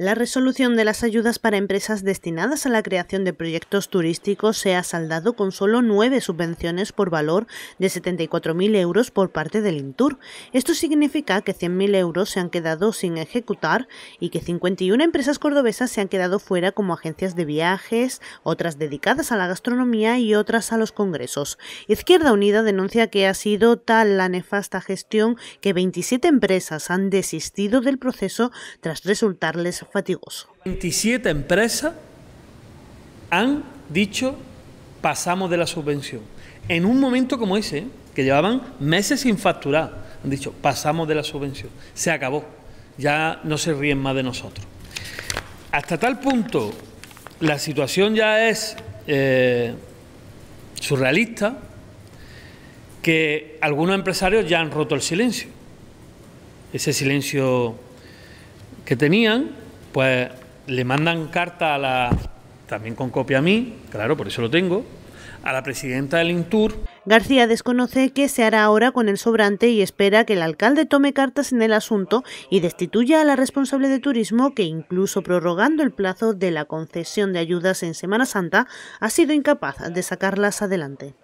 la resolución de las ayudas para empresas destinadas a la creación de proyectos turísticos se ha saldado con solo nueve subvenciones por valor de 74.000 euros por parte del Intur. Esto significa que 100.000 euros se han quedado sin ejecutar y que 51 empresas cordobesas se han quedado fuera como agencias de viajes, otras dedicadas a la gastronomía y otras a los congresos. Izquierda Unida denuncia que ha sido tal la nefasta gestión que 27 empresas han desistido del proceso tras resultarles fatigoso. 27 empresas han dicho pasamos de la subvención. En un momento como ese, que llevaban meses sin facturar, han dicho pasamos de la subvención. Se acabó. Ya no se ríen más de nosotros. Hasta tal punto la situación ya es eh, surrealista que algunos empresarios ya han roto el silencio. Ese silencio que tenían pues le mandan carta a la, también con copia a mí, claro, por eso lo tengo, a la presidenta del INTUR. García desconoce qué se hará ahora con el sobrante y espera que el alcalde tome cartas en el asunto y destituya a la responsable de turismo que incluso prorrogando el plazo de la concesión de ayudas en Semana Santa ha sido incapaz de sacarlas adelante.